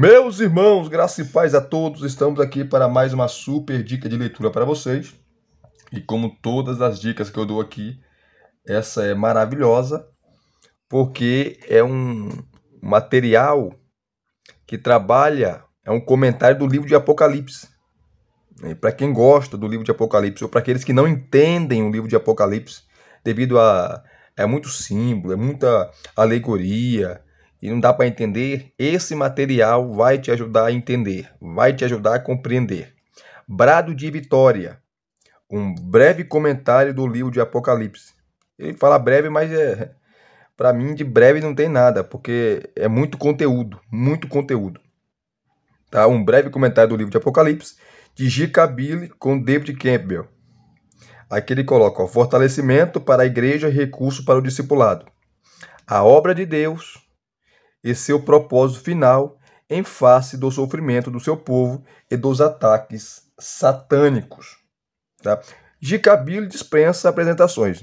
Meus irmãos, graça e paz a todos, estamos aqui para mais uma super dica de leitura para vocês. E como todas as dicas que eu dou aqui, essa é maravilhosa, porque é um material que trabalha, é um comentário do livro de Apocalipse. Para quem gosta do livro de Apocalipse, ou para aqueles que não entendem o livro de Apocalipse, devido a. É muito símbolo, é muita alegoria, e não dá para entender, esse material vai te ajudar a entender, vai te ajudar a compreender. Brado de Vitória, um breve comentário do livro de Apocalipse. Ele fala breve, mas é, para mim de breve não tem nada, porque é muito conteúdo, muito conteúdo. Tá? Um breve comentário do livro de Apocalipse, de Gicabile com David Campbell. Aqui ele coloca ó, fortalecimento para a igreja e recurso para o discipulado. A obra de Deus e seu propósito final em face do sofrimento do seu povo e dos ataques satânicos. Tá? Cabile dispensa apresentações.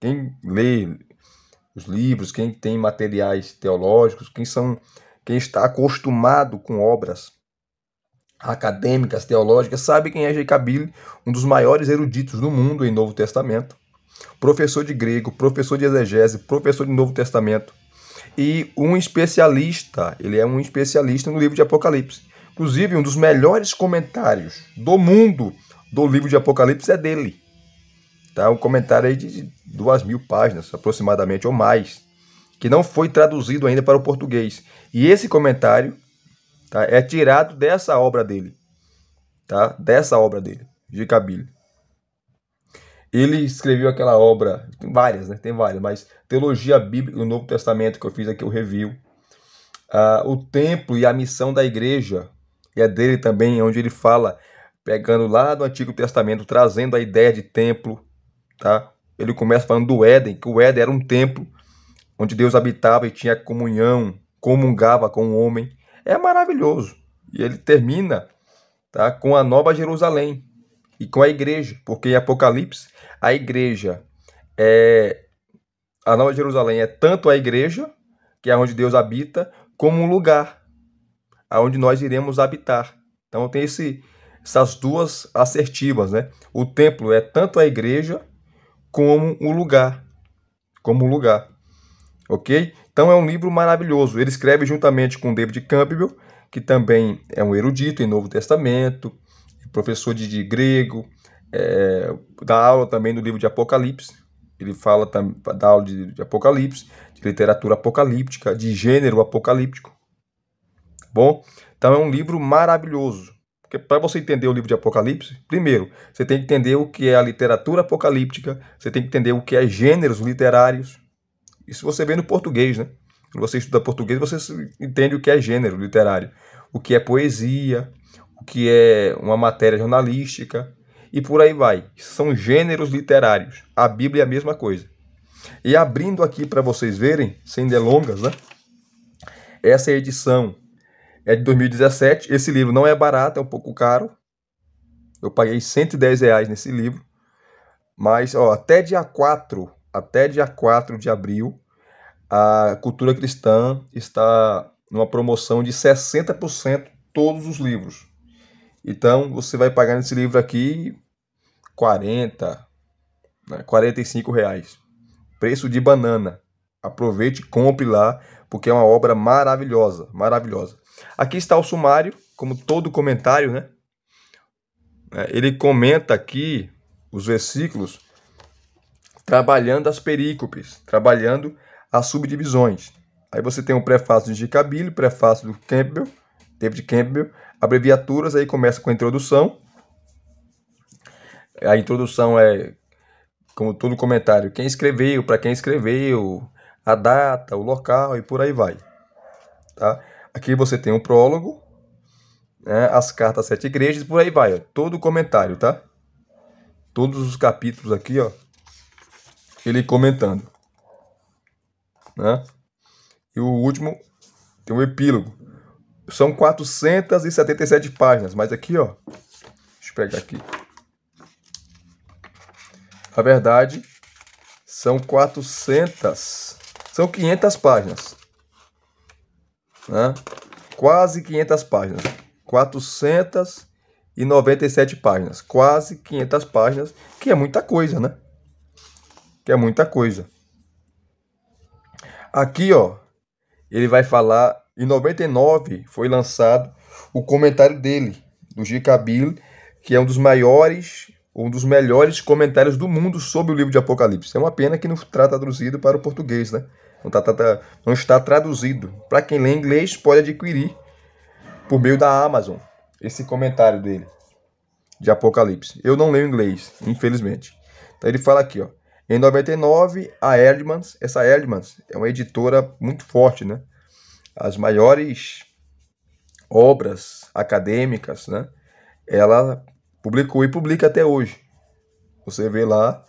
Quem lê os livros, quem tem materiais teológicos, quem, são, quem está acostumado com obras acadêmicas, teológicas, sabe quem é Cabile, um dos maiores eruditos do mundo em Novo Testamento, professor de grego, professor de exegese, professor de Novo Testamento, e um especialista. Ele é um especialista no livro de Apocalipse. Inclusive, um dos melhores comentários do mundo do livro de Apocalipse é dele. Tá? Um comentário aí de duas mil páginas, aproximadamente, ou mais, que não foi traduzido ainda para o português. E esse comentário tá, é tirado dessa obra dele. Tá? Dessa obra dele, de Cabilho. Ele escreveu aquela obra, tem várias, né? Tem várias, mas Teologia Bíblica do Novo Testamento, que eu fiz aqui o review. Ah, o Templo e a Missão da Igreja, e é dele também, onde ele fala, pegando lá do Antigo Testamento, trazendo a ideia de templo, tá? Ele começa falando do Éden, que o Éden era um templo onde Deus habitava e tinha comunhão, comungava com o homem. É maravilhoso. E ele termina tá, com a Nova Jerusalém, e com a igreja, porque em Apocalipse a igreja é a Nova Jerusalém é tanto a igreja, que é onde Deus habita, como um lugar aonde nós iremos habitar. Então tem esse, essas duas assertivas, né? O templo é tanto a igreja como o um lugar, como um lugar. OK? Então é um livro maravilhoso. Ele escreve juntamente com David Campbell, que também é um erudito em Novo Testamento, professor de, de grego, é, dá aula também no livro de Apocalipse, ele fala dá aula de, de Apocalipse, de literatura apocalíptica, de gênero apocalíptico, tá bom? Então é um livro maravilhoso, porque para você entender o livro de Apocalipse, primeiro, você tem que entender o que é a literatura apocalíptica, você tem que entender o que é gêneros literários, isso você vê no português, né? Quando você estuda português, você entende o que é gênero literário, o que é poesia, que é uma matéria jornalística, e por aí vai. São gêneros literários. A Bíblia é a mesma coisa. E abrindo aqui para vocês verem, sem delongas, né? Essa é edição é de 2017. Esse livro não é barato, é um pouco caro. Eu paguei 110 reais nesse livro. Mas ó, até dia 4, até dia 4 de abril, a cultura cristã está numa promoção de 60% todos os livros. Então você vai pagar nesse livro aqui 40, né, 45 reais. Preço de banana. Aproveite e compre lá, porque é uma obra maravilhosa, maravilhosa. Aqui está o sumário, como todo comentário, né? É, ele comenta aqui os versículos trabalhando as perícopes, trabalhando as subdivisões. Aí você tem o prefácio de Jacabili, prefácio do Campbell, David Campbell, abreviaturas, aí começa com a introdução. A introdução é, como todo comentário, quem escreveu, para quem escreveu, a data, o local e por aí vai. Tá? Aqui você tem o um prólogo, né, as cartas às sete igrejas, e por aí vai. Ó, todo comentário, tá? Todos os capítulos aqui, ó, ele comentando. Né? E o último tem o um epílogo. São 477 páginas, mas aqui, ó. Deixa eu pegar aqui. Na verdade, são 400. São 500 páginas. Né? Quase 500 páginas. 497 páginas. Quase 500 páginas, que é muita coisa, né? Que é muita coisa. Aqui, ó, ele vai falar em 99 foi lançado o comentário dele, do Bill, que é um dos maiores, um dos melhores comentários do mundo sobre o livro de Apocalipse. É uma pena que não está traduzido para o português, né? Não, tá, tá, tá, não está traduzido. Para quem lê inglês, pode adquirir por meio da Amazon esse comentário dele de Apocalipse. Eu não leio inglês, infelizmente. Então ele fala aqui, ó. Em 99, a Erdmans, essa Erdmans é uma editora muito forte, né? as maiores obras acadêmicas, né? Ela publicou e publica até hoje. Você vê lá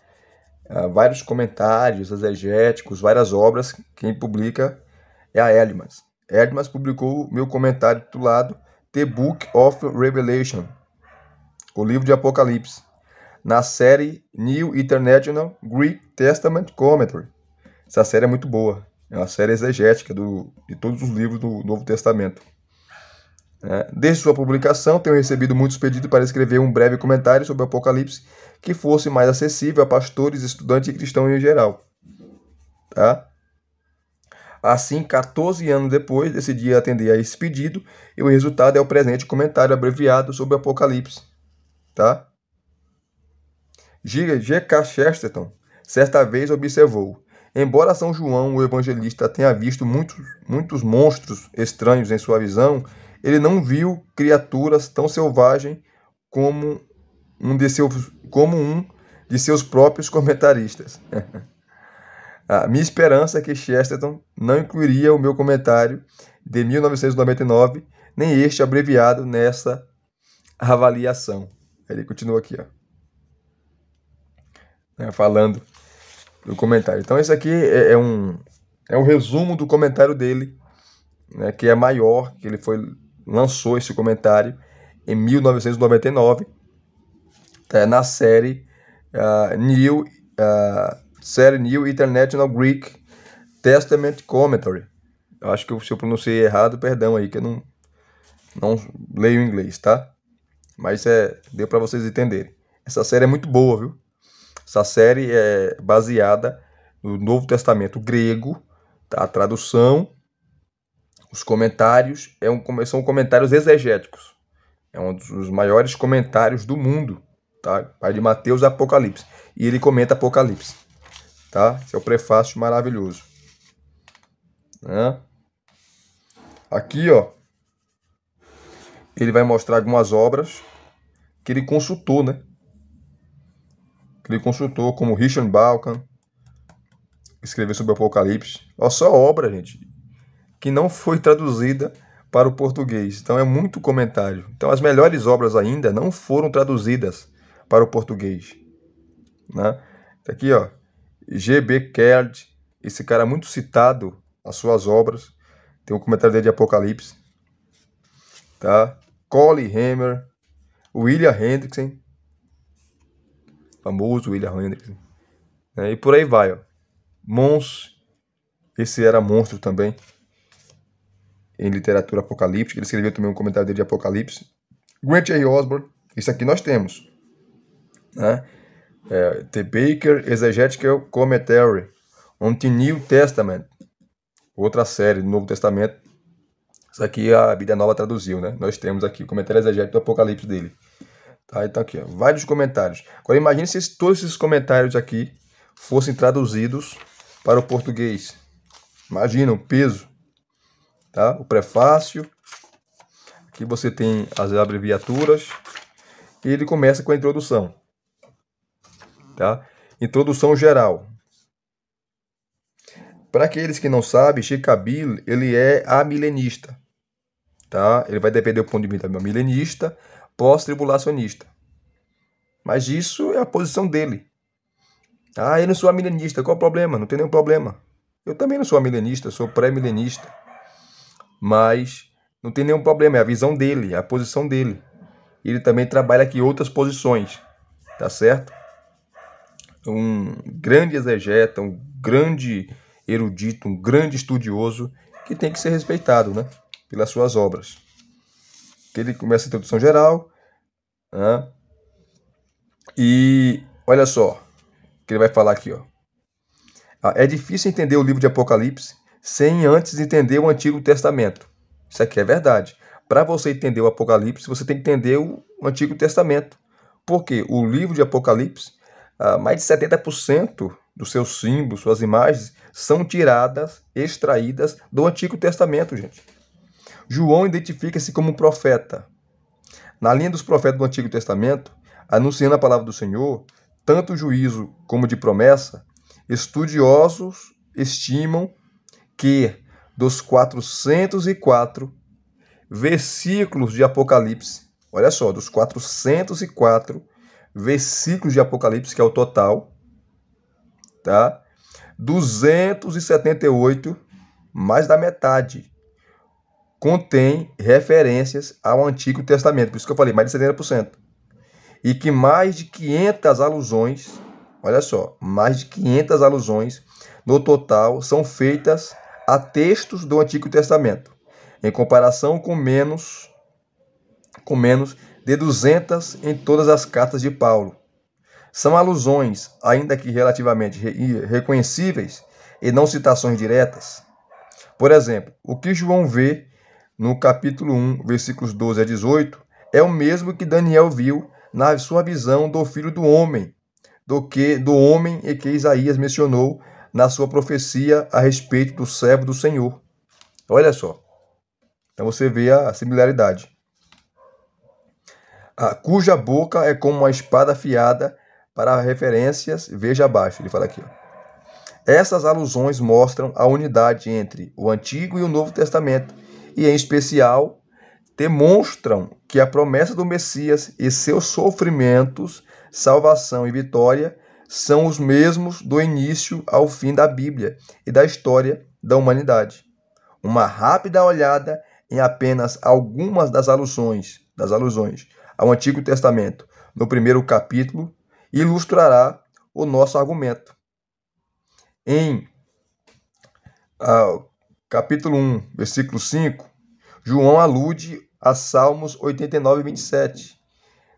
uh, vários comentários exegéticos, várias obras. Quem publica é a Elmas. Elmas publicou meu comentário titulado The Book of Revelation, o livro de Apocalipse, na série New International Greek Testament Commentary. Essa série é muito boa. É uma série exegética do, de todos os livros do Novo Testamento. É, desde sua publicação, tenho recebido muitos pedidos para escrever um breve comentário sobre o Apocalipse que fosse mais acessível a pastores, estudantes e cristãos em geral. Tá? Assim, 14 anos depois, decidi atender a esse pedido e o resultado é o presente comentário abreviado sobre o Apocalipse. Tá? G. K. Chesterton certa vez observou: Embora São João, o evangelista, tenha visto muitos, muitos monstros estranhos em sua visão, ele não viu criaturas tão selvagens como um de seus, como um de seus próprios comentaristas. A minha esperança é que Chesterton não incluiria o meu comentário de 1999, nem este abreviado nessa avaliação. Ele continua aqui, ó, é, falando do comentário. Então, esse aqui é, é um, é um resumo do comentário dele, né, que é maior, que ele foi lançou esse comentário em 1999, tá, na série uh, New, uh, série New International Greek Testament Commentary. Eu acho que eu, se eu pronunciei errado, perdão aí, que eu não, não leio inglês, tá? Mas é, deu para vocês entenderem. Essa série é muito boa, viu? Essa série é baseada no Novo Testamento grego, tá? a tradução, os comentários é um, são comentários exegéticos. É um dos maiores comentários do mundo. Tá? Vai de Mateus Apocalipse. E ele comenta Apocalipse. Tá? Esse é o prefácio maravilhoso. Né? Aqui, ó, ele vai mostrar algumas obras que ele consultou, né? que ele consultou, como Richard Balkan, que escreveu sobre o Apocalipse. Olha só a obra, gente, que não foi traduzida para o português. Então é muito comentário. Então as melhores obras ainda não foram traduzidas para o português. Né? Tá aqui, ó, G.B. Kerd, esse cara muito citado as suas obras. Tem um comentário dele de Apocalipse. Tá? Colin Hammer, William Hendrickson, famoso William Hendrickson. Né? e por aí vai. Ó. Mons, esse era monstro também em literatura apocalíptica. Ele escreveu também um comentário dele de Apocalipse. Grant A. Osborne, isso aqui nós temos. Né? É, The Baker Exegetical Commentary on the New Testament. Outra série do Novo Testamento. Isso aqui a Bíblia Nova traduziu, né? Nós temos aqui o comentário exegético do Apocalipse dele. Tá, então aqui, ó, vários comentários. Agora imagine se todos esses comentários aqui fossem traduzidos para o português. Imagina o peso, tá? O prefácio. Aqui você tem as abreviaturas e ele começa com a introdução. Tá? Introdução geral. Para aqueles que não sabem, Chicabil, ele é amilenista, tá? Ele vai depender do ponto de vista milenista pós-tribulacionista. Mas isso é a posição dele. Ah, eu não sou milenista, qual o problema? Não tem nenhum problema. Eu também não sou milenista, sou pré-milenista. Mas não tem nenhum problema, é a visão dele, é a posição dele. Ele também trabalha aqui outras posições, tá certo? Um grande exegeta, um grande erudito, um grande estudioso que tem que ser respeitado, né? Pelas suas obras que ele começa a introdução geral. Né? E olha só o que ele vai falar aqui. Ó. Ah, é difícil entender o livro de Apocalipse sem antes entender o Antigo Testamento. Isso aqui é verdade. Para você entender o Apocalipse, você tem que entender o Antigo Testamento. Porque o livro de Apocalipse, ah, mais de 70% dos seus símbolos, suas imagens, são tiradas, extraídas do Antigo Testamento, gente. João identifica-se como profeta. Na linha dos profetas do Antigo Testamento, anunciando a palavra do Senhor, tanto juízo como de promessa, estudiosos estimam que dos 404 versículos de Apocalipse, olha só, dos 404 versículos de Apocalipse, que é o total, tá? 278, mais da metade, contém referências ao Antigo Testamento, por isso que eu falei mais de 70%. E que mais de 500 alusões, olha só, mais de 500 alusões no total são feitas a textos do Antigo Testamento, em comparação com menos com menos de 200 em todas as cartas de Paulo. São alusões, ainda que relativamente reconhecíveis, e não citações diretas. Por exemplo, o que João vê no capítulo 1, versículos 12 a 18, é o mesmo que Daniel viu na sua visão do filho do homem, do que do homem e que Isaías mencionou na sua profecia a respeito do servo do Senhor. Olha só. Então você vê a similaridade. A, cuja boca é como uma espada afiada para referências, veja abaixo, ele fala aqui. Ó. Essas alusões mostram a unidade entre o Antigo e o Novo Testamento e, em especial, demonstram que a promessa do Messias e seus sofrimentos, salvação e vitória são os mesmos do início ao fim da Bíblia e da história da humanidade. Uma rápida olhada em apenas algumas das alusões, das alusões ao Antigo Testamento no primeiro capítulo ilustrará o nosso argumento. Em uh, capítulo 1, versículo 5, João alude a Salmos 89, 27.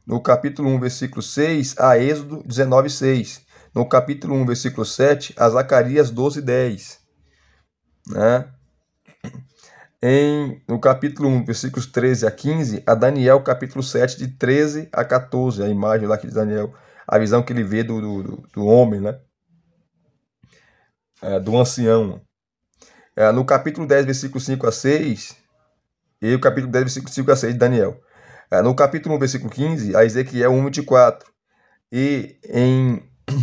No capítulo 1, versículo 6, a Êxodo 19, 6. No capítulo 1, versículo 7, a Zacarias 12, 10. Né? Em, no capítulo 1, versículos 13 a 15, a Daniel, capítulo 7, de 13 a 14, a imagem lá de Daniel, a visão que ele vê do, do, do homem, né? É, do ancião é, no capítulo 10, versículo 5 a 6, e o capítulo 10, versículo 5 a 6 de Daniel. É, no capítulo 1, versículo 15, a Ezequiel 1, 24. E em,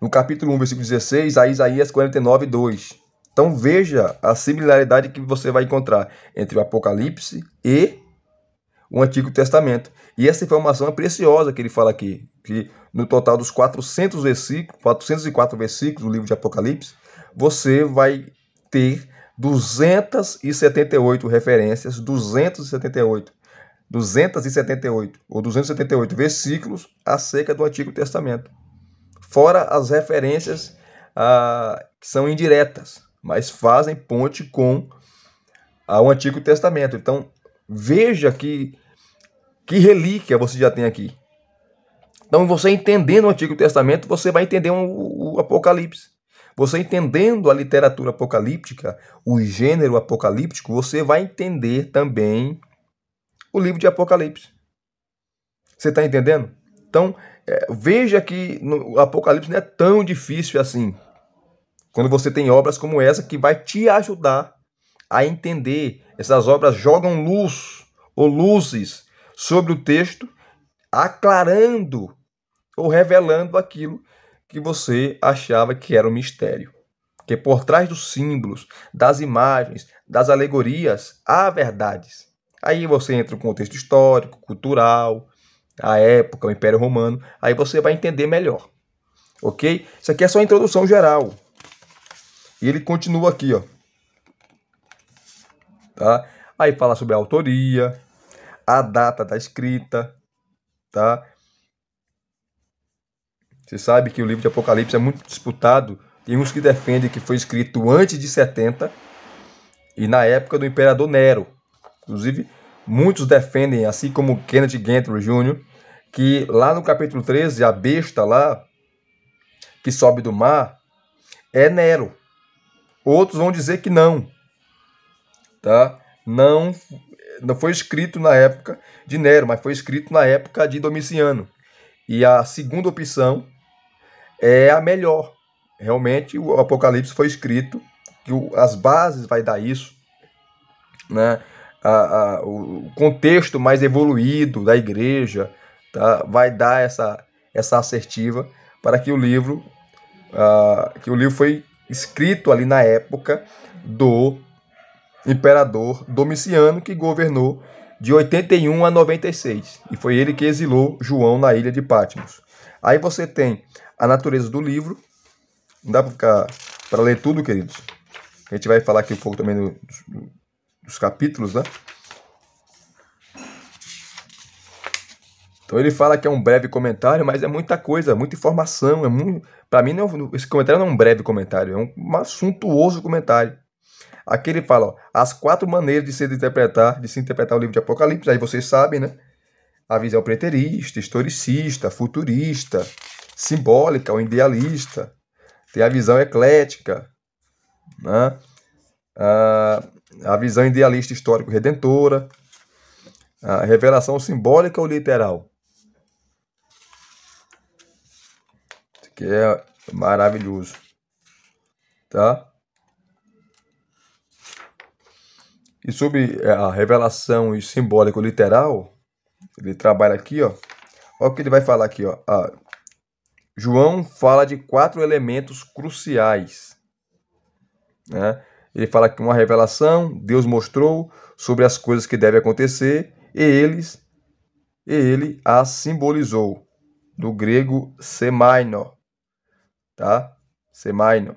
no capítulo 1, versículo 16, a Isaías 49, 2. Então veja a similaridade que você vai encontrar entre o Apocalipse e o Antigo Testamento. E essa informação é preciosa que ele fala aqui, que no total dos 400 versículos, 404 versículos do livro de Apocalipse, você vai ter 278 referências, 278, 278 ou 278 versículos acerca do Antigo Testamento. Fora as referências ah, que são indiretas, mas fazem ponte com ah, o Antigo Testamento. Então, veja que, que relíquia você já tem aqui. Então, você entendendo o Antigo Testamento, você vai entender o Apocalipse. Você entendendo a literatura apocalíptica, o gênero apocalíptico, você vai entender também o livro de Apocalipse. Você está entendendo? Então, é, veja que o Apocalipse não é tão difícil assim. Quando você tem obras como essa que vai te ajudar a entender. Essas obras jogam luz ou luzes sobre o texto, aclarando ou revelando aquilo que você achava que era um mistério. Que por trás dos símbolos, das imagens, das alegorias, há verdades. Aí você entra no contexto histórico, cultural, a época, o Império Romano, aí você vai entender melhor. OK? Isso aqui é só a introdução geral. E ele continua aqui, ó. Tá? Aí fala sobre a autoria, a data da escrita, tá? Você sabe que o livro de Apocalipse é muito disputado. Tem uns que defendem que foi escrito antes de 70 e na época do imperador Nero. Inclusive, muitos defendem, assim como Kenneth Gentry Jr., que lá no capítulo 13, a besta lá que sobe do mar é Nero. Outros vão dizer que não. Tá? Não, não foi escrito na época de Nero, mas foi escrito na época de Domiciano. E a segunda opção é a melhor. Realmente, o Apocalipse foi escrito, que o, as bases vai dar isso, né? A, a, o contexto mais evoluído da igreja tá? vai dar essa, essa assertiva para que o livro uh, que o livro foi escrito ali na época do imperador Domiciano que governou de 81 a 96 e foi ele que exilou João na ilha de Patmos. Aí você tem a natureza do livro. Não dá para ficar para ler tudo, queridos. A gente vai falar aqui um pouco também do, dos capítulos, né? Então ele fala que é um breve comentário, mas é muita coisa, muita informação. É muito... Para mim, não, esse comentário não é um breve comentário, é um, um comentário. Aqui ele fala ó, as quatro maneiras de se interpretar, de se interpretar o livro de Apocalipse. Aí vocês sabem, né? A visão preterista, historicista, futurista, simbólica ou idealista, tem a visão eclética, né? Ah, a visão idealista histórico-redentora, a revelação simbólica ou literal. Isso aqui é maravilhoso. Tá? E sobre é, a revelação simbólico-literal, ele trabalha aqui, ó. Olha o que ele vai falar aqui, ó. Ah, João fala de quatro elementos cruciais. Né? Ele fala que uma revelação, Deus mostrou sobre as coisas que devem acontecer e eles e ele a simbolizou do grego semaino, tá? Semaino.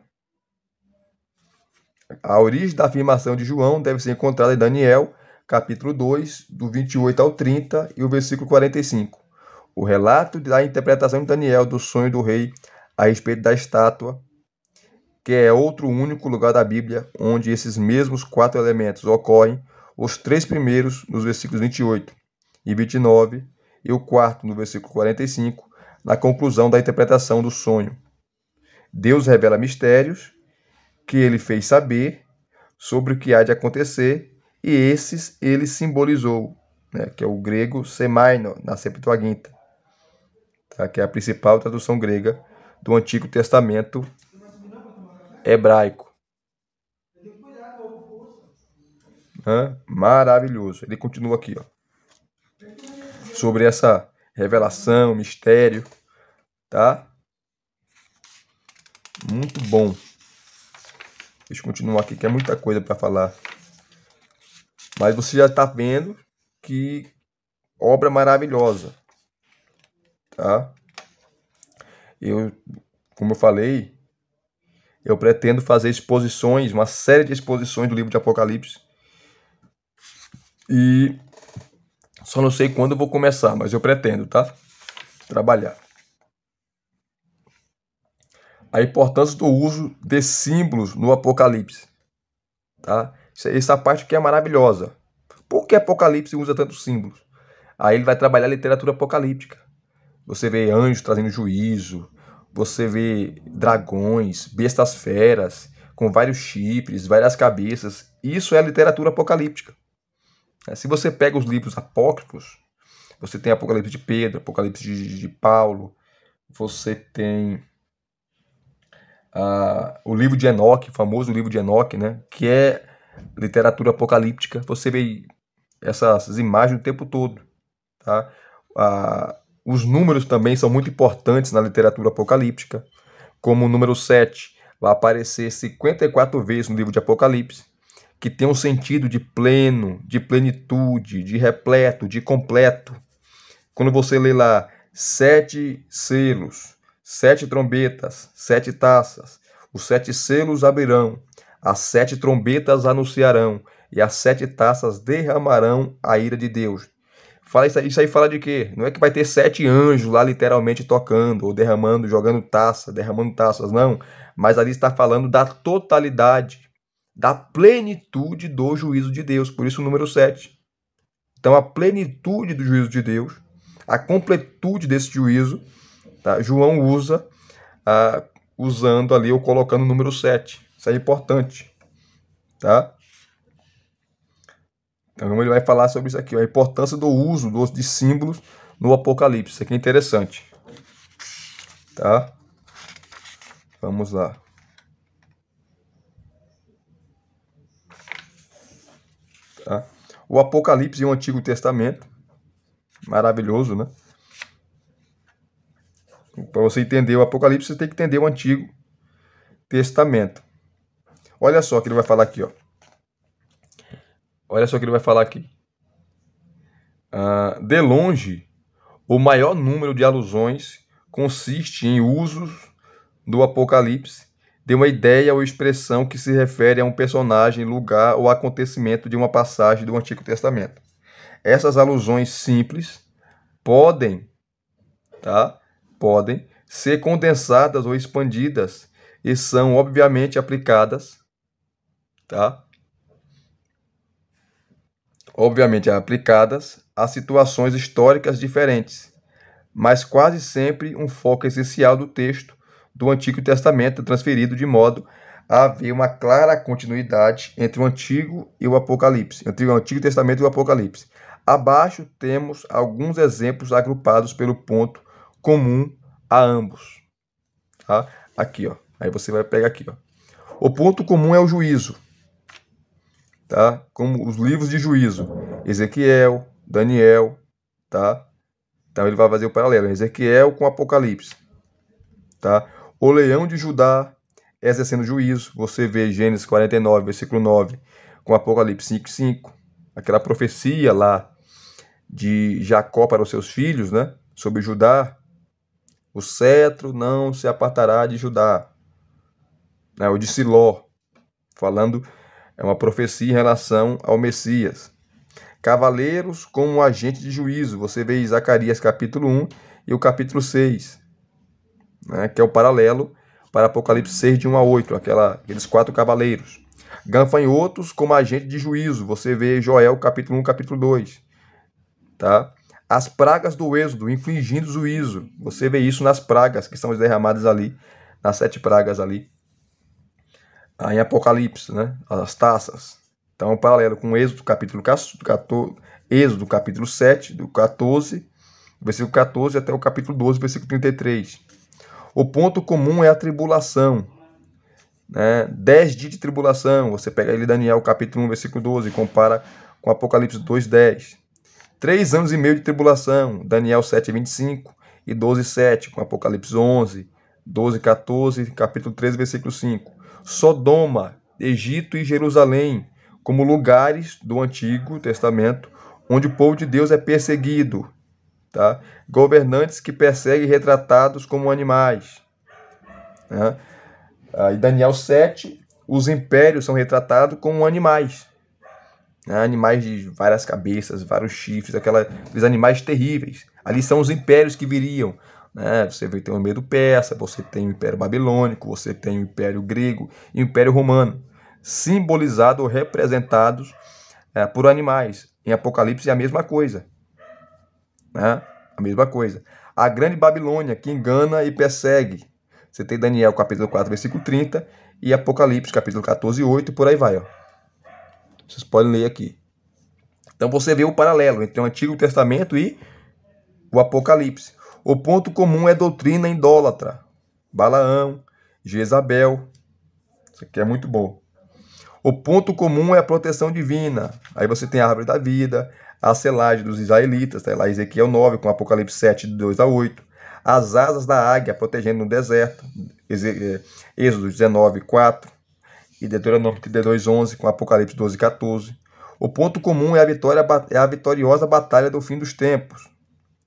A origem da afirmação de João deve ser encontrada em Daniel, capítulo 2, do 28 ao 30 e o versículo 45 o relato da interpretação de Daniel do sonho do rei a respeito da estátua, que é outro único lugar da Bíblia onde esses mesmos quatro elementos ocorrem, os três primeiros nos versículos 28 e 29 e o quarto no versículo 45, na conclusão da interpretação do sonho. Deus revela mistérios que ele fez saber sobre o que há de acontecer e esses ele simbolizou, né, que é o grego semaino, na Septuaginta tá? que é a principal tradução grega do Antigo Testamento hebraico. Hã? Maravilhoso. Ele continua aqui, ó. Sobre essa revelação, mistério, tá? Muito bom. Deixa eu continuar aqui, que é muita coisa para falar. Mas você já está vendo que obra maravilhosa tá? Eu, como eu falei, eu pretendo fazer exposições, uma série de exposições do livro de Apocalipse. E só não sei quando eu vou começar, mas eu pretendo, tá? Trabalhar. A importância do uso de símbolos no Apocalipse, tá? É, essa parte que é maravilhosa. Por que Apocalipse usa tantos símbolos? Aí ele vai trabalhar a literatura apocalíptica. Você vê anjos trazendo juízo, você vê dragões, bestas feras, com vários chifres, várias cabeças. Isso é a literatura apocalíptica. É, se você pega os livros apócrifos, você tem Apocalipse de Pedro, Apocalipse de, de Paulo, você tem ah, o livro de Enoque, o famoso livro de Enoque, né, que é literatura apocalíptica. Você vê essas imagens o tempo todo. Tá? Ah, os números também são muito importantes na literatura apocalíptica, como o número 7 vai aparecer 54 vezes no livro de Apocalipse, que tem um sentido de pleno, de plenitude, de repleto, de completo. Quando você lê lá sete selos, sete trombetas, sete taças, os sete selos abrirão, as sete trombetas anunciarão, e as sete taças derramarão a ira de Deus. Fala isso aí, isso aí fala de quê? Não é que vai ter sete anjos lá literalmente tocando, ou derramando, jogando taça, derramando taças, não. Mas ali está falando da totalidade, da plenitude do juízo de Deus. Por isso o número 7. Então a plenitude do juízo de Deus, a completude desse juízo, tá? João usa uh, usando ali ou colocando o número 7. Isso é importante. Tá? Então ele vai falar sobre isso aqui, a importância do uso dos, de símbolos no Apocalipse. Isso aqui é interessante. Tá? Vamos lá. Tá? O Apocalipse e o Antigo Testamento. Maravilhoso, né? Para você entender o Apocalipse, você tem que entender o Antigo Testamento. Olha só o que ele vai falar aqui, ó. Olha só o que ele vai falar aqui. Ah, de longe, o maior número de alusões consiste em usos do Apocalipse de uma ideia ou expressão que se refere a um personagem, lugar ou acontecimento de uma passagem do Antigo Testamento. Essas alusões simples podem, tá? Podem ser condensadas ou expandidas e são obviamente aplicadas, tá? obviamente é aplicadas a situações históricas diferentes, mas quase sempre um foco essencial do texto do Antigo Testamento é transferido de modo a haver uma clara continuidade entre o Antigo e o Apocalipse, entre o Antigo Testamento e o Apocalipse. Abaixo temos alguns exemplos agrupados pelo ponto comum a ambos. Tá? Aqui, ó. Aí você vai pegar aqui, ó. O ponto comum é o juízo tá? Como os livros de juízo, Ezequiel, Daniel, tá? Então ele vai fazer o paralelo, Ezequiel com Apocalipse, tá? O leão de Judá exercendo juízo, você vê Gênesis 49, versículo 9, com Apocalipse 5, 5, aquela profecia lá de Jacó para os seus filhos, né? Sobre Judá, o cetro não se apartará de Judá, né? o de Siló, falando é uma profecia em relação ao Messias. Cavaleiros como agente de juízo. Você vê Zacarias capítulo 1 e o capítulo 6, né, que é o paralelo para Apocalipse 6, de 1 a 8, aquela, aqueles quatro cavaleiros. Ganfanhotos como agente de juízo. Você vê Joel capítulo 1, capítulo 2. Tá? As pragas do êxodo, infligindo juízo. Você vê isso nas pragas que são derramadas ali, nas sete pragas ali em Apocalipse, né? As taças. Então, é paralelo com Êxodo capítulo 14, Êxodo capítulo 7, do 14, versículo 14 até o capítulo 12, versículo 33. O ponto comum é a tribulação. Né? Dez dias de tribulação. Você pega ele Daniel capítulo 1, versículo 12, e compara com Apocalipse 2, 10. Três anos e meio de tribulação. Daniel 7, 25 e 12, 7, com Apocalipse 11, 12, 14, capítulo 13, versículo 5 Sodoma, Egito e Jerusalém como lugares do Antigo Testamento onde o povo de Deus é perseguido, tá? governantes que perseguem retratados como animais. Né? Ah, Daniel 7, os impérios são retratados como animais. Né? Animais de várias cabeças, vários chifres, aqueles animais terríveis. Ali são os impérios que viriam. Né? Você tem o medo persa, você tem o Império Babilônico, você tem o Império Grego e o Império Romano, simbolizados ou representados é, por animais. Em Apocalipse é a mesma coisa. Né? A mesma coisa. A grande Babilônia que engana e persegue. Você tem Daniel capítulo 4, versículo 30 e Apocalipse capítulo 14, 8 e por aí vai. Ó. Vocês podem ler aqui. Então você vê o paralelo entre o Antigo Testamento e o Apocalipse. O ponto comum é doutrina idólatra. Balaão, Jezabel. Isso aqui é muito bom. O ponto comum é a proteção divina. Aí você tem a árvore da vida, a selagem dos israelitas, tá lá Ezequiel 9, com Apocalipse 7, de 2 a 8. As asas da águia protegendo no deserto, é, Êxodo 19, 4. E Deuteronômio 32, 11, com Apocalipse 12, 14. O ponto comum é a, vitória, é a vitoriosa batalha do fim dos tempos.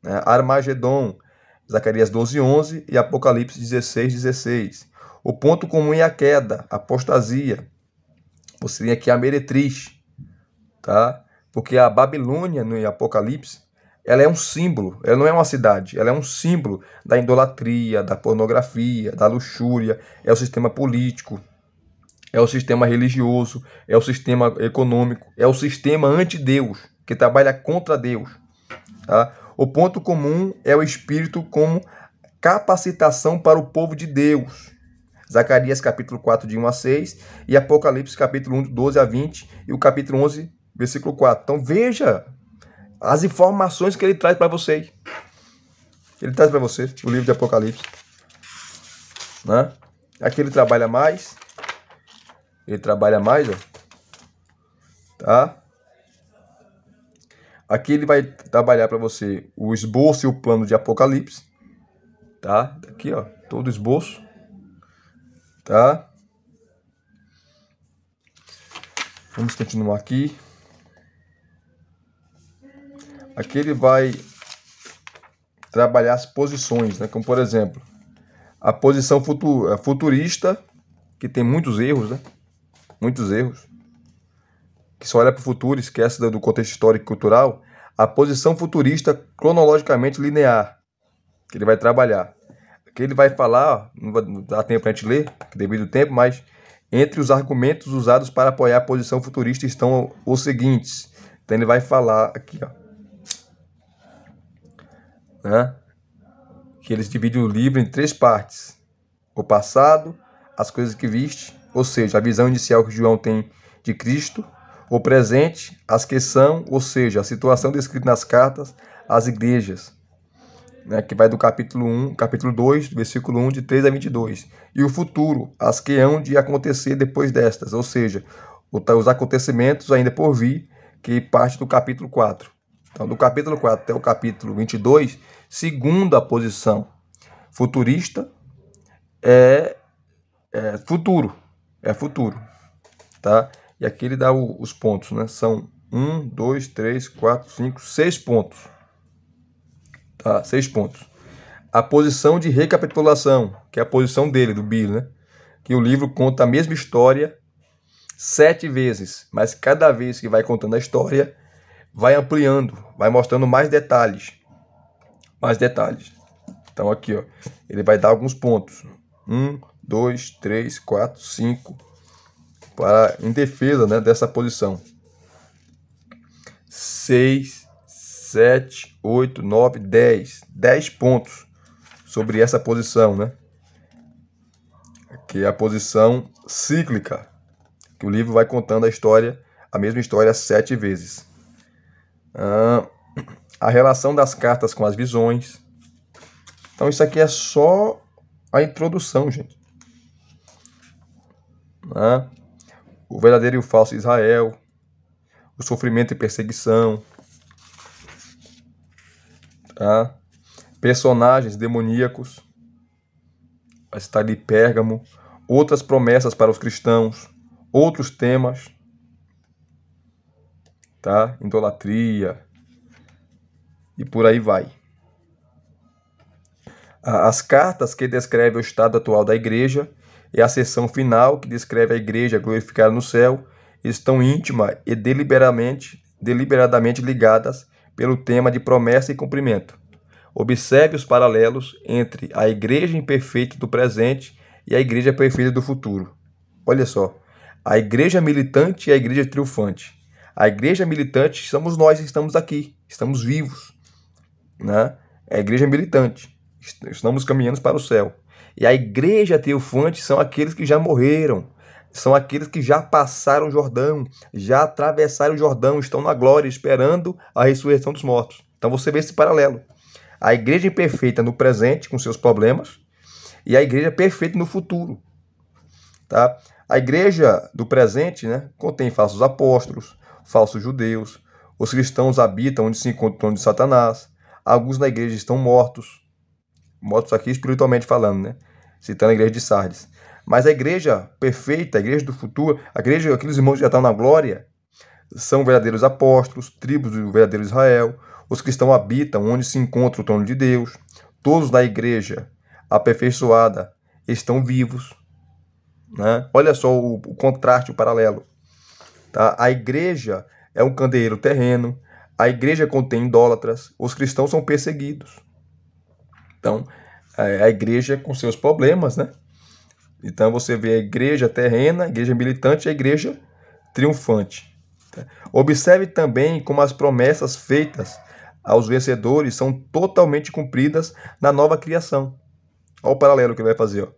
Né? Armagedon, Zacarias 12, 11 e Apocalipse 16, 16. O ponto comum é a queda, a apostasia. Você tem aqui a meretriz, tá? Porque a Babilônia, no Apocalipse, ela é um símbolo, ela não é uma cidade, ela é um símbolo da idolatria, da pornografia, da luxúria, é o sistema político, é o sistema religioso, é o sistema econômico, é o sistema anti-Deus, que trabalha contra Deus. Tá? O ponto comum é o Espírito como capacitação para o povo de Deus. Zacarias capítulo 4, de 1 a 6, e Apocalipse capítulo 1, 12 a 20, e o capítulo 11, versículo 4. Então veja as informações que ele traz para vocês. Ele traz para vocês o livro de Apocalipse. Né? Aqui ele trabalha mais. Ele trabalha mais, ó. Tá? Aqui ele vai trabalhar para você o esboço e o plano de Apocalipse, tá? Aqui, ó, todo esboço, tá? Vamos continuar aqui. Aqui ele vai trabalhar as posições, né? Como por exemplo, a posição futurista, que tem muitos erros, né? Muitos erros. Que só olha para o futuro, esquece do contexto histórico e cultural a posição futurista cronologicamente linear que ele vai trabalhar. Que ele vai falar, não dá tempo para a gente ler, devido ao tempo, mas entre os argumentos usados para apoiar a posição futurista estão os seguintes. Então ele vai falar aqui, ó. Né? Que eles dividem o livro em três partes: o passado, as coisas que viste, ou seja, a visão inicial que João tem de Cristo, o presente, as que são, ou seja, a situação descrita nas cartas às igrejas, né, que vai do capítulo 1, capítulo 2, versículo 1, de 3 a 22. E o futuro, as que hão de acontecer depois destas, ou seja, os acontecimentos ainda por vir, que parte do capítulo 4. Então, do capítulo 4 até o capítulo 22, segundo a posição futurista, é, é futuro. É futuro. Tá? E aqui ele dá o, os pontos, né? São 1, 2, 3, 4, 5, 6 pontos. Tá, 6 pontos. A posição de recapitulação, que é a posição dele, do Bill, né? Que o livro conta a mesma história sete vezes, mas cada vez que vai contando a história, vai ampliando, vai mostrando mais detalhes. Mais detalhes. Então aqui, ó, ele vai dar alguns pontos. 1, 2, 3, 4, 5, para, em defesa né, dessa posição. 6, 7, 8, 9, 10. 10 pontos sobre essa posição, né? Que é a posição cíclica. Que o livro vai contando a história, a mesma história sete vezes. Ah, a relação das cartas com as visões. Então isso aqui é só a introdução, gente. Ah, o verdadeiro e o falso Israel, o sofrimento e perseguição, tá? personagens demoníacos, a cidade de Pérgamo, outras promessas para os cristãos, outros temas, tá? idolatria, e por aí vai. As cartas que descrevem o estado atual da igreja e a sessão final, que descreve a igreja glorificada no céu, estão íntima e deliberadamente, deliberadamente ligadas pelo tema de promessa e cumprimento. Observe os paralelos entre a igreja imperfeita do presente e a igreja perfeita do futuro. Olha só, a igreja militante e a igreja triunfante. A igreja militante somos nós que estamos aqui, estamos vivos. Né? É a igreja militante, estamos caminhando para o céu. E a igreja triunfante são aqueles que já morreram, são aqueles que já passaram o Jordão, já atravessaram o Jordão, estão na glória, esperando a ressurreição dos mortos. Então você vê esse paralelo. A igreja imperfeita no presente, com seus problemas, e a igreja perfeita no futuro. Tá? A igreja do presente né, contém falsos apóstolos, falsos judeus, os cristãos habitam onde se encontram de Satanás, alguns na igreja estão mortos, Boto isso aqui espiritualmente falando, né? Citando a igreja de Sardes. Mas a igreja perfeita, a igreja do futuro, a igreja, aqueles irmãos que já estão na glória, são verdadeiros apóstolos, tribos do verdadeiro Israel, os cristãos habitam onde se encontra o trono de Deus, todos da igreja aperfeiçoada estão vivos. Né? Olha só o, o contraste, o paralelo. Tá? A igreja é um candeeiro terreno, a igreja contém idólatras, os cristãos são perseguidos. Então, a igreja é com seus problemas, né? Então você vê a igreja terrena, a igreja militante e a igreja triunfante. Tá? Observe também como as promessas feitas aos vencedores são totalmente cumpridas na nova criação. Olha o paralelo que ele vai fazer. Ó.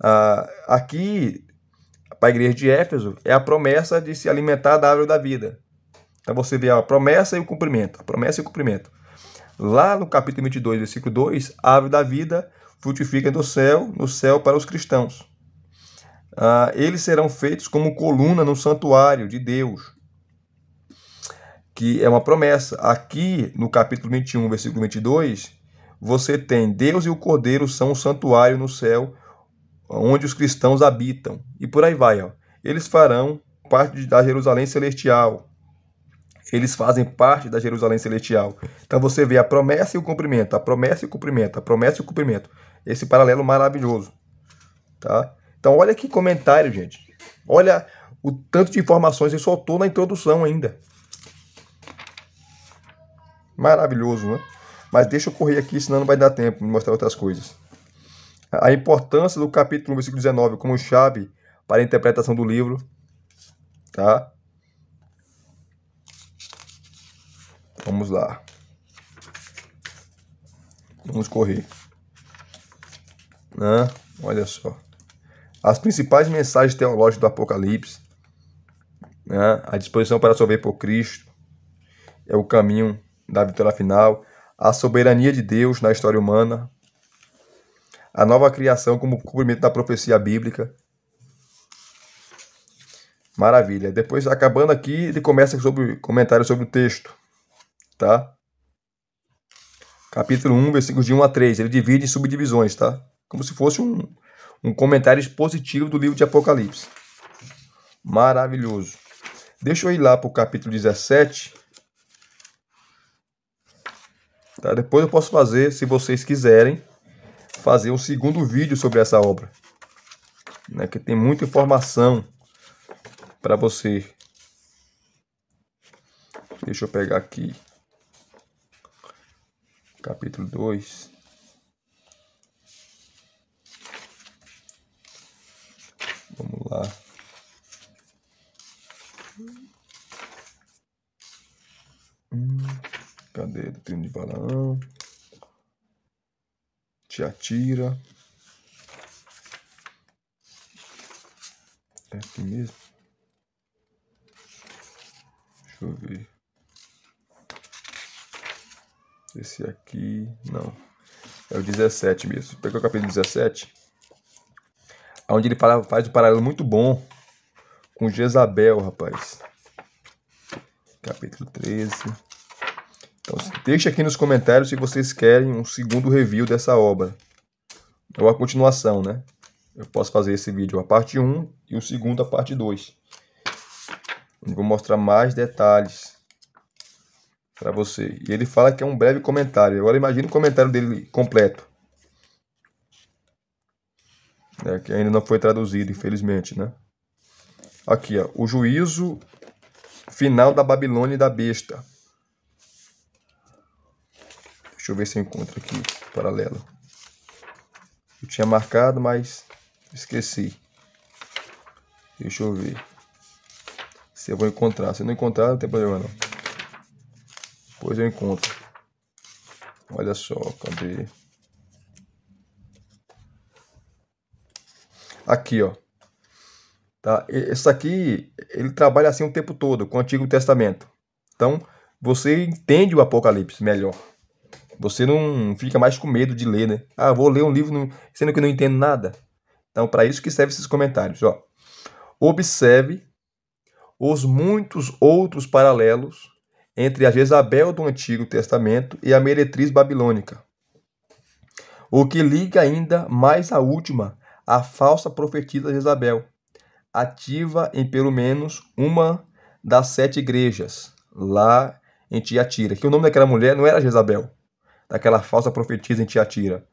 Ah, aqui, para a igreja de Éfeso, é a promessa de se alimentar da árvore da vida. Então você vê a promessa e o cumprimento, a promessa e o cumprimento. Lá no capítulo 22, versículo 2, a árvore da vida frutifica do céu, no céu para os cristãos. Ah, eles serão feitos como coluna no santuário de Deus, que é uma promessa. Aqui no capítulo 21, versículo 22, você tem Deus e o Cordeiro são o santuário no céu onde os cristãos habitam. E por aí vai, ó. Eles farão parte da Jerusalém celestial eles fazem parte da Jerusalém Celestial. Então você vê a promessa e o cumprimento, a promessa e o cumprimento, a promessa e o cumprimento. Esse paralelo maravilhoso. Tá? Então olha que comentário, gente. Olha o tanto de informações ele soltou na introdução ainda. Maravilhoso, né? Mas deixa eu correr aqui, senão não vai dar tempo de mostrar outras coisas. A importância do capítulo 1, versículo 19 como chave para a interpretação do livro. Tá? Vamos lá. Vamos correr. Né? Olha só. As principais mensagens teológicas do Apocalipse. Né? A disposição para sofrer por Cristo. É o caminho da vitória final. A soberania de Deus na história humana. A nova criação como cumprimento da profecia bíblica. Maravilha. Depois, acabando aqui, ele começa sobre comentário sobre o texto tá? Capítulo 1, versículos de 1 a 3. Ele divide em subdivisões, tá? Como se fosse um, um comentário expositivo do livro de Apocalipse. Maravilhoso. Deixa eu ir lá para o capítulo 17. Tá? Depois eu posso fazer, se vocês quiserem, fazer um segundo vídeo sobre essa obra. Né? Que tem muita informação para você. Deixa eu pegar aqui capítulo 2. Vamos lá. Hum, cadê? Do Trino de Balaão. Te atira. É aqui mesmo. Deixa eu ver. Esse aqui, não. É o 17 mesmo. Pegou o capítulo 17. Onde ele fala, faz um paralelo muito bom com Jezabel, rapaz. Capítulo 13. Então, deixe aqui nos comentários se vocês querem um segundo review dessa obra. Ou é a continuação, né? Eu posso fazer esse vídeo a parte 1 e o segundo a parte 2. vou mostrar mais detalhes para você. E ele fala que é um breve comentário. Agora imagine o comentário dele completo. É, que ainda não foi traduzido, infelizmente, né? Aqui, ó, o juízo final da Babilônia e da besta. Deixa eu ver se eu encontro aqui paralelo. Eu tinha marcado, mas esqueci. Deixa eu ver se eu vou encontrar. Se não encontrar, não tem problema não. Depois eu encontro. Olha só, cadê? Aqui, ó. Tá? Esse aqui, ele trabalha assim o tempo todo, com o Antigo Testamento. Então, você entende o Apocalipse melhor. Você não fica mais com medo de ler, né? Ah, vou ler um livro sendo que não entendo nada. Então, para isso que servem esses comentários, ó. Observe os muitos outros paralelos entre a Jezabel do Antigo Testamento e a meretriz babilônica. O que liga ainda mais a última, a falsa profetisa Jezabel, ativa em pelo menos uma das sete igrejas lá em Tiatira. Que o nome daquela mulher não era Jezabel, daquela falsa profetisa em Tiatira.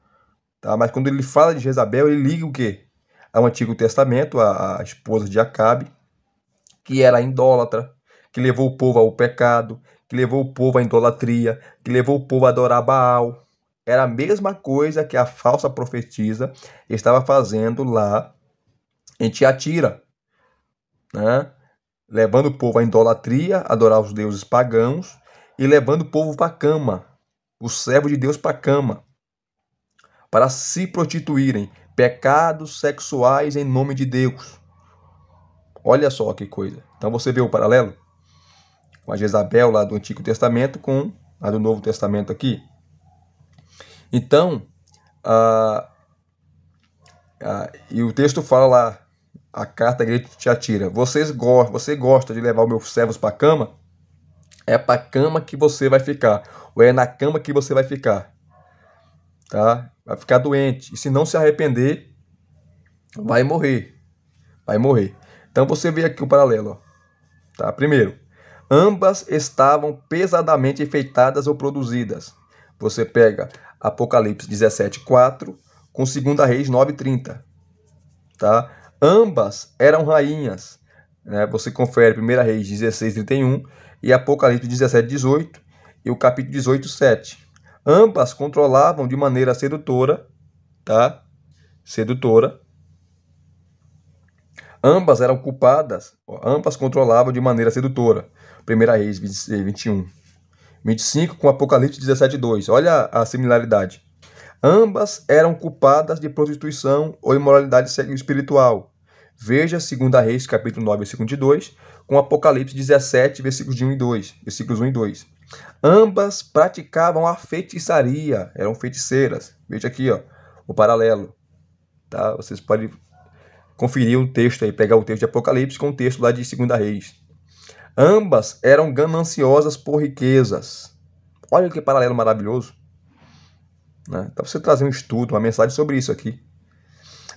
Tá? Mas quando ele fala de Jezabel, ele liga o quê? Ao Antigo Testamento, a, a esposa de Acabe, que era idólatra, que levou o povo ao pecado, que levou o povo à idolatria, que levou o povo a adorar Baal. Era a mesma coisa que a falsa profetisa estava fazendo lá em Tiatira, né? levando o povo à idolatria, adorar os deuses pagãos, e levando o povo para a cama, o servo de Deus para a cama, para se prostituírem, pecados sexuais em nome de Deus. Olha só que coisa. Então você vê o paralelo? com a Jezabel lá do Antigo Testamento com a do Novo Testamento aqui. Então, e o texto fala lá, a carta que te atira. Vocês go você gosta de levar os meus servos para a cama? É para a cama que você vai ficar, ou é na cama que você vai ficar. Tá? Vai ficar doente, e se não se arrepender, vai morrer. Vai morrer. Então você vê aqui o paralelo, ó. tá? Primeiro, Ambas estavam pesadamente enfeitadas ou produzidas. Você pega Apocalipse 17:4 com 2 Reis 9:30. Tá? Ambas eram rainhas. Né? Você confere 1 Reis 16:31 e Apocalipse 17:18 e o capítulo 18:7. Ambas controlavam de maneira sedutora, tá? Sedutora Ambas eram culpadas, ambas controlavam de maneira sedutora. 1 Reis 21. 25 eh, com Apocalipse 17, 2. Olha a similaridade. Ambas eram culpadas de prostituição ou imoralidade espiritual. Veja 2 Reis, capítulo 9, versículo 22, com Apocalipse 17, versículos 1 e 2, versículos 1 e 2. Ambas praticavam a feitiçaria, eram feiticeiras. Veja aqui, ó, o paralelo. Tá? Vocês podem conferir o texto aí, pegar o texto de Apocalipse com o texto lá de Segunda Reis. Ambas eram gananciosas por riquezas. Olha que paralelo maravilhoso. Né? para então, você trazer um estudo, uma mensagem sobre isso aqui.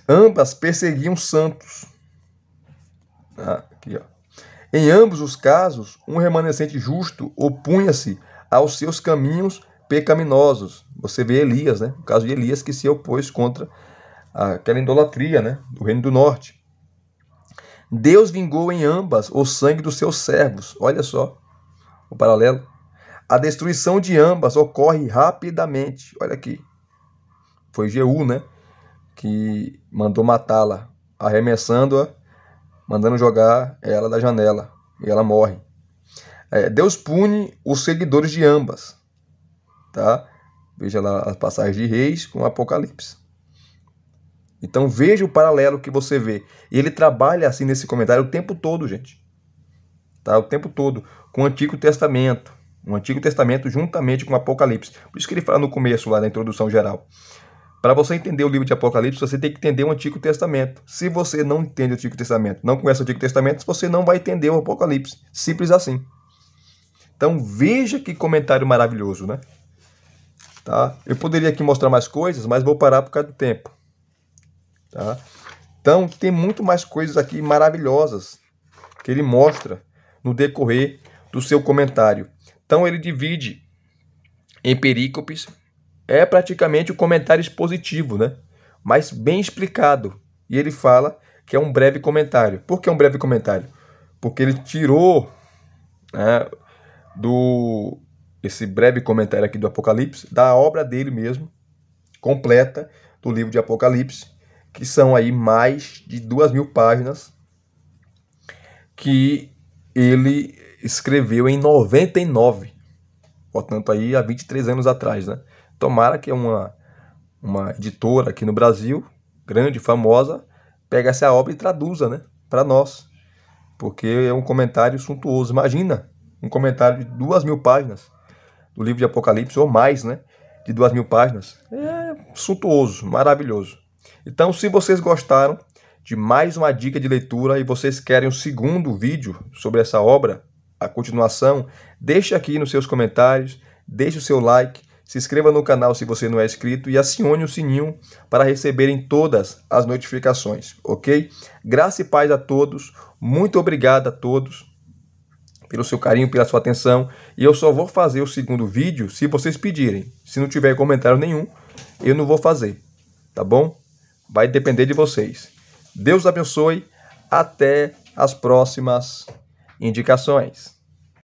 Ambas perseguiam santos. Ah, aqui, ó. Em ambos os casos, um remanescente justo opunha-se aos seus caminhos pecaminosos. Você vê Elias, né? O caso de Elias que se opôs contra aquela idolatria né, do reino do norte. Deus vingou em ambas o sangue dos seus servos. Olha só o paralelo. A destruição de ambas ocorre rapidamente. Olha aqui. Foi Jeú, né? Que mandou matá-la, arremessando-a, mandando jogar ela da janela. E ela morre. É, Deus pune os seguidores de ambas. Tá? Veja lá as passagens de Reis com Apocalipse. Então veja o paralelo que você vê. E ele trabalha assim nesse comentário o tempo todo, gente. Tá? O tempo todo. Com o Antigo Testamento. O Antigo Testamento juntamente com o Apocalipse. Por isso que ele fala no começo, lá na introdução geral. Para você entender o livro de Apocalipse, você tem que entender o Antigo Testamento. Se você não entende o Antigo Testamento, não conhece o Antigo Testamento, você não vai entender o Apocalipse. Simples assim. Então veja que comentário maravilhoso, né? Tá? Eu poderia aqui mostrar mais coisas, mas vou parar por causa do tempo. Tá? Então, tem muito mais coisas aqui maravilhosas que ele mostra no decorrer do seu comentário. Então, ele divide em perícopes. É praticamente o um comentário expositivo, né? mas bem explicado. E ele fala que é um breve comentário. Por que um breve comentário? Porque ele tirou né, do esse breve comentário aqui do Apocalipse, da obra dele mesmo, completa, do livro de Apocalipse, que são aí mais de duas mil páginas, que ele escreveu em 99, portanto aí há 23 anos atrás, né? Tomara que uma, uma editora aqui no Brasil, grande, famosa, pegue essa obra e traduza, né? Para nós, porque é um comentário suntuoso. Imagina um comentário de duas mil páginas do livro de Apocalipse ou mais, né? De duas mil páginas. É suntuoso, maravilhoso. Então, se vocês gostaram de mais uma dica de leitura e vocês querem um segundo vídeo sobre essa obra, a continuação, deixe aqui nos seus comentários, deixe o seu like, se inscreva no canal se você não é inscrito e acione o sininho para receberem todas as notificações, ok? Graça e paz a todos, muito obrigado a todos pelo seu carinho, pela sua atenção. E eu só vou fazer o segundo vídeo se vocês pedirem. Se não tiver comentário nenhum, eu não vou fazer, tá bom? Vai depender de vocês. Deus abençoe. Até as próximas indicações.